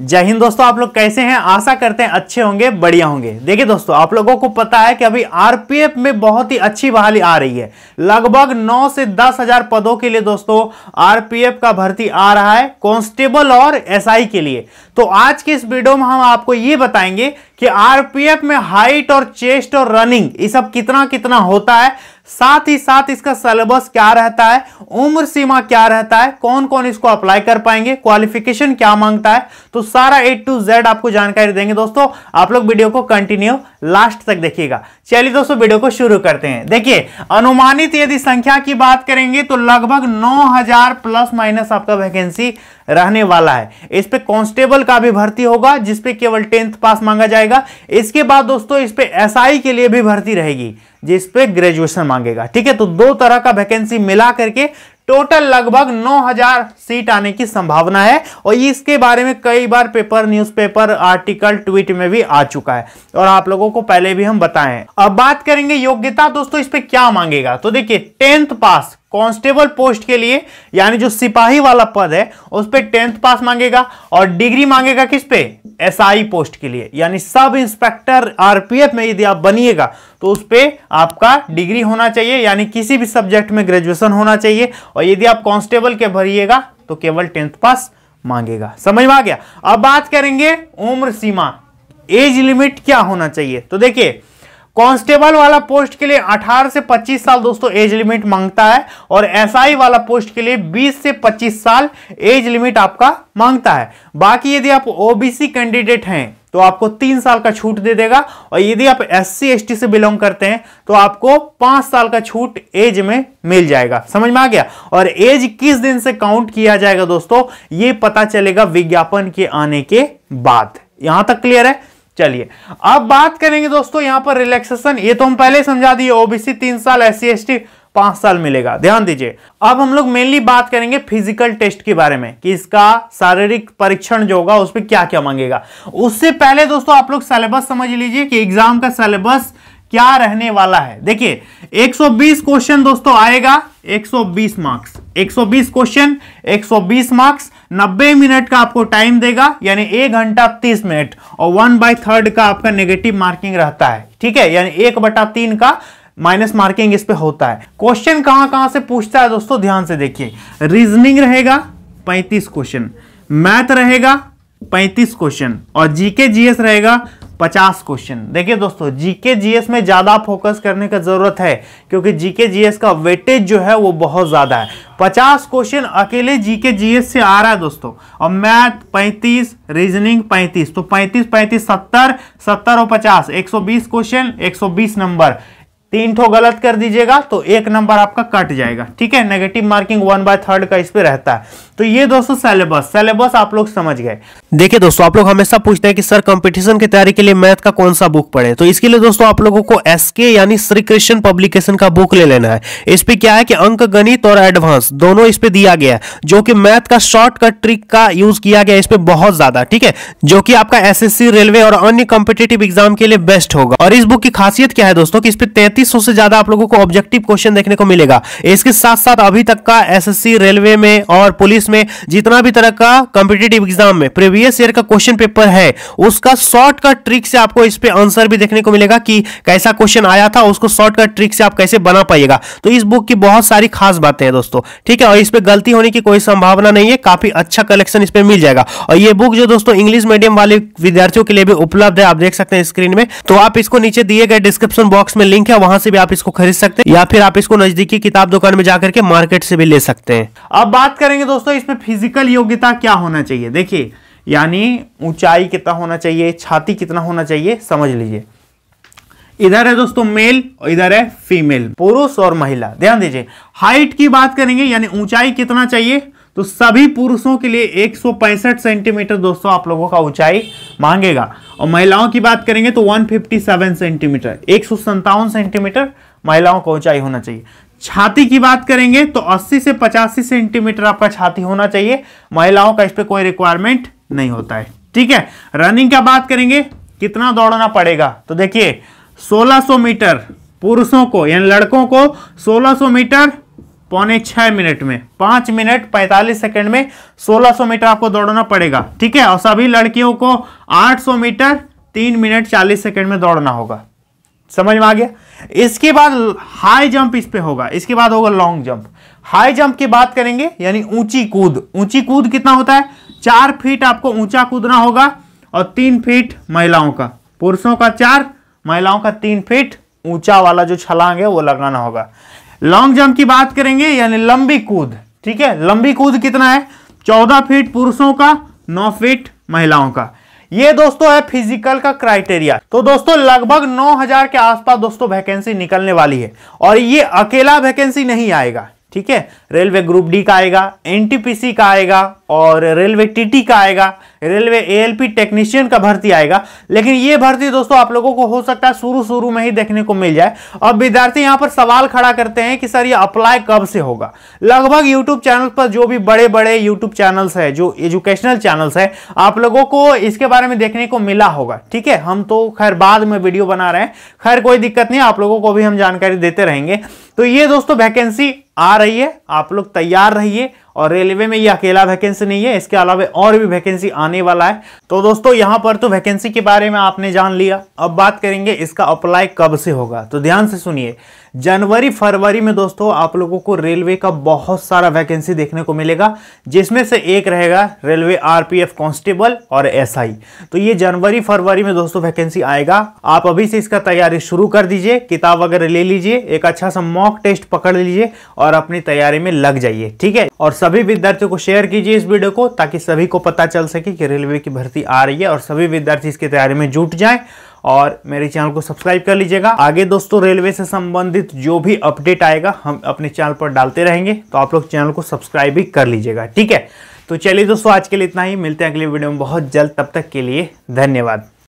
जय हिंद दोस्तों आप लोग कैसे हैं आशा करते हैं अच्छे होंगे बढ़िया होंगे देखिए दोस्तों आप लोगों को पता है कि अभी आरपीएफ में बहुत ही अच्छी बहाली आ रही है लगभग 9 से दस हजार पदों के लिए दोस्तों आरपीएफ का भर्ती आ रहा है कांस्टेबल और एसआई के लिए तो आज के इस वीडियो में हम आपको ये बताएंगे कि आरपीएफ में हाइट और चेस्ट और रनिंग ये सब कितना कितना होता है साथ ही साथ इसका सिलेबस क्या रहता है उम्र सीमा क्या रहता है कौन कौन इसको अप्लाई कर पाएंगे क्वालिफिकेशन क्या मांगता है तो सारा ए टू जेड आपको जानकारी देंगे दोस्तों आप लोग वीडियो को कंटिन्यू लास्ट तक देखिएगा चलिए दोस्तों वीडियो को शुरू करते हैं देखिए अनुमानित यदि संख्या की बात करेंगे तो लगभग नौ प्लस माइनस आपका वैकेंसी रहने वाला है इस पे कांस्टेबल का भी भर्ती होगा जिसपे केवल टेंथ पास मांगा जाएगा इसके बाद दोस्तों इस पे एसआई के लिए भी भर्ती रहेगी जिसपे ग्रेजुएशन मांगेगा ठीक है तो दो तरह का वैकेंसी मिला करके टोटल लगभग 9000 सीट आने की संभावना है और इसके बारे में कई बार पेपर न्यूज़पेपर आर्टिकल ट्वीट में भी आ चुका है और आप लोगों को पहले भी हम बताएं अब बात करेंगे योग्यता दोस्तों इस पे क्या मांगेगा तो देखिए टेंथ पास कांस्टेबल पोस्ट के लिए यानी जो सिपाही वाला पद है उस पर टेंथ पास मांगेगा और डिग्री मांगेगा किस पे एसआई पोस्ट के लिए यानी सब इंस्पेक्टर आरपीएफ में यदि आप बनिएगा तो उस पर आपका डिग्री होना चाहिए यानी किसी भी सब्जेक्ट में ग्रेजुएशन होना चाहिए और यदि आप कांस्टेबल के भरिएगा तो केवल टेंथ पास मांगेगा समझ में आ गया अब बात करेंगे उम्र सीमा एज लिमिट क्या होना चाहिए तो देखिए कांस्टेबल वाला पोस्ट के लिए 18 से 25 साल दोस्तों एज लिमिट मांगता है और एसआई वाला पोस्ट के लिए 20 से 25 साल एज लिमिट आपका मांगता है बाकी यदि आप ओबीसी कैंडिडेट हैं तो आपको तीन साल का छूट दे देगा और यदि आप एस सी से बिलोंग करते हैं तो आपको पांच साल का छूट एज में मिल जाएगा समझ में आ गया और एज किस दिन से काउंट किया जाएगा दोस्तों ये पता चलेगा विज्ञापन के आने के बाद यहां तक क्लियर है चलिए अब बात करेंगे दोस्तों यहां पर रिलैक्सेशन ये तो हम पहले समझा दिए ओबीसी तीन साल एस सी पांच साल मिलेगा ध्यान दीजिए अब हम लोग मेनली बात करेंगे फिजिकल टेस्ट के बारे में कि इसका शारीरिक परीक्षण जो होगा उस पर क्या क्या मांगेगा उससे पहले दोस्तों आप लोग सिलेबस समझ लीजिए कि एग्जाम का सिलेबस क्या रहने वाला है देखिए 120 क्वेश्चन दोस्तों आएगा 120 मार्क्स 120 क्वेश्चन 120 मार्क्स 90 मिनट का आपको टाइम देगा यानी एक घंटा तीस मिनट और वन बाई थर्ड का आपका नेगेटिव मार्किंग रहता है ठीक है यानी एक बटा तीन का माइनस मार्किंग इस पे होता है क्वेश्चन कहां कहां से पूछता है दोस्तों ध्यान से देखिए रीजनिंग रहेगा 35 क्वेश्चन मैथ रहेगा 35 क्वेश्चन और जीके जीएस रहेगा पचास क्वेश्चन देखिए दोस्तों जीके जीएस में ज़्यादा फोकस करने का ज़रूरत है क्योंकि जीके जीएस का वेटेज जो है वो बहुत ज़्यादा है पचास क्वेश्चन अकेले जीके जीएस से आ रहा है दोस्तों और मैथ पैंतीस रीजनिंग पैंतीस तो पैंतीस पैंतीस सत्तर सत्तर और पचास एक सौ बीस क्वेश्चन एक सौ बीस नंबर तीन ठो गलत कर दीजिएगा तो एक नंबर आपका कट जाएगा ठीक है negative marking one by third का इस पर रहता है तो ये दोस्तों सिलेबस सिलेबस आप लोग समझ गए देखिए दोस्तों आप लोग हमेशा पूछते हैं कि सर कंपटीशन की तैयारी के लिए मैथ का कौन सा बुक पढ़े तो इसके लिए दोस्तों आप लोगों को एस के यानी श्री कृष्ण पब्लिकेशन का बुक ले लेना है इस पे क्या है कि अंक गणित और एडवांस दोनों इस पे दिया गया है जो कि मैथ का शॉर्टकट ट्रिक का यूज किया गया इस पे बहुत ज्यादा ठीक है जो की आपका एस रेलवे और अन्य कॉम्पिटेटिव एग्जाम के लिए बेस्ट होगा और इस बुक की खासियत क्या है दोस्तों की इस पे तैतीस से ज्यादा आप लोगों को ऑब्जेक्टिव क्वेश्चन देखने को मिलेगा इसके साथ साथ अभी तक का एस रेलवे में और पुलिस में जितना भी तरह का कॉम्पिटेटिव एग्जाम में प्रीवियस प्रीवियस ईयर का क्वेश्चन पेपर है उसका शॉर्टकट ट्रिक से आपको इस पे आंसर भी देखने को मिलेगा कि कैसा क्वेश्चन आया था उसको शॉर्टकट ट्रिक से आप कैसे बना पाइएगा तो इस बुक की बहुत सारी खास बातें हैं दोस्तों ठीक है और इस पर गलती होने की कोई संभावना नहीं है काफी अच्छा कलेक्शन इस पर मिल जाएगा और ये बुक जो दोस्तों इंग्लिश मीडियम वाले विद्यार्थियों के लिए भी उपलब्ध है आप देख सकते हैं स्क्रीन में तो आप इसको नीचे दिए गए डिस्क्रिप्शन बॉक्स में लिंक है वहां से भी आप इसको खरीद सकते हैं या फिर आप इसको नजदीकी किताब दुकान में जाकर के मार्केट से भी ले सकते हैं अब बात करेंगे दोस्तों इसमें फिजिकल योग्यता क्या होना चाहिए देखिए यानी ऊंचाई कितना होना चाहिए छाती कितना होना चाहिए समझ लीजिए इधर है दोस्तों मेल और इधर है फीमेल पुरुष और महिला ध्यान दीजिए हाइट की बात करेंगे यानी ऊंचाई कितना चाहिए तो सभी पुरुषों के लिए 165 सेंटीमीटर दोस्तों आप लोगों का ऊंचाई मांगेगा और महिलाओं की बात करेंगे तो 157 सेंटीमीटर एक सेंटीमीटर महिलाओं का ऊंचाई होना चाहिए छाती की बात करेंगे तो 80 से 85 सेंटीमीटर आपका छाती होना चाहिए महिलाओं का इस पर कोई रिक्वायरमेंट नहीं होता है ठीक है रनिंग का बात करेंगे कितना दौड़ना पड़ेगा तो देखिए 1600 मीटर पुरुषों को यानी लड़कों को 1600 मीटर पौने छह मिनट में पांच मिनट पैंतालीस सेकंड में 1600 मीटर आपको दौड़ना पड़ेगा ठीक है और सभी लड़कियों को 800 मीटर तीन मिनट चालीस सेकंड में दौड़ना होगा समझ में आ गया इसके बाद हाई जंप इस पे होगा इसके बाद होगा लॉन्ग जंप हाई जंप की बात करेंगे यानी ऊंची कूद ऊंची कूद कितना होता है चार फीट आपको ऊंचा कूदना होगा और तीन फीट महिलाओं का पुरुषों का चार महिलाओं का तीन फीट ऊंचा वाला जो छलांग है वो लगाना होगा लॉन्ग जंप की बात करेंगे यानी लंबी कूद ठीक है लंबी कूद कितना है चौदह फीट पुरुषों का नौ फीट महिलाओं का ये दोस्तों है फिजिकल का क्राइटेरिया तो दोस्तों लगभग 9000 के आसपास दोस्तों वैकेंसी निकलने वाली है और ये अकेला वैकेंसी नहीं आएगा ठीक है रेलवे ग्रुप डी का आएगा एनटीपीसी का आएगा और रेलवे टीटी का आएगा रेलवे एएलपी टेक्नीशियन का भर्ती आएगा लेकिन ये भर्ती दोस्तों आप लोगों को हो सकता है शुरू शुरू में ही देखने को मिल जाए अब विद्यार्थी यहाँ पर सवाल खड़ा करते हैं कि सर ये अप्लाई कब से होगा लगभग यूट्यूब चैनल पर जो भी बड़े बड़े यूट्यूब चैनल्स है जो एजुकेशनल चैनल्स है आप लोगों को इसके बारे में देखने को मिला होगा ठीक है हम तो खैर बाद में वीडियो बना रहे हैं खैर कोई दिक्कत नहीं आप लोगों को भी हम जानकारी देते रहेंगे तो ये दोस्तों वैकेंसी आ रही है आप लोग तैयार रहिए और रेलवे में ये अकेला वैकेंसी नहीं है इसके अलावा और भी वैकेंसी आने वाला है तो दोस्तों यहाँ पर तो वैकेंसी के बारे में आपने जान लिया अब बात करेंगे इसका अप्लाई कब से होगा तो ध्यान से सुनिए जनवरी फरवरी में दोस्तों आप लोगों को रेलवे का बहुत सारा वैकेंसी देखने को मिलेगा जिसमें से एक रहेगा रेलवे आरपीएफ कांस्टेबल और आई तो ये जनवरी फरवरी में दोस्तों वैकेंसी आएगा आप अभी से इसका तैयारी शुरू कर दीजिए किताब वगैरह ले लीजिए एक अच्छा सा मॉक टेस्ट पकड़ लीजिए और अपनी तैयारी में लग जाइए ठीक है और सभी विद्यार्थियों को शेयर कीजिए इस वीडियो को ताकि सभी को पता चल सके कि रेलवे की भर्ती आ रही है और सभी विद्यार्थी इसकी तैयारी में जुट जाएं और मेरे चैनल को सब्सक्राइब कर लीजिएगा आगे दोस्तों रेलवे से संबंधित जो भी अपडेट आएगा हम अपने चैनल पर डालते रहेंगे तो आप लोग चैनल को सब्सक्राइब भी कर लीजिएगा ठीक है तो चलिए दोस्तों आज के लिए इतना ही मिलते हैं अगले वीडियो में बहुत जल्द तब तक के लिए धन्यवाद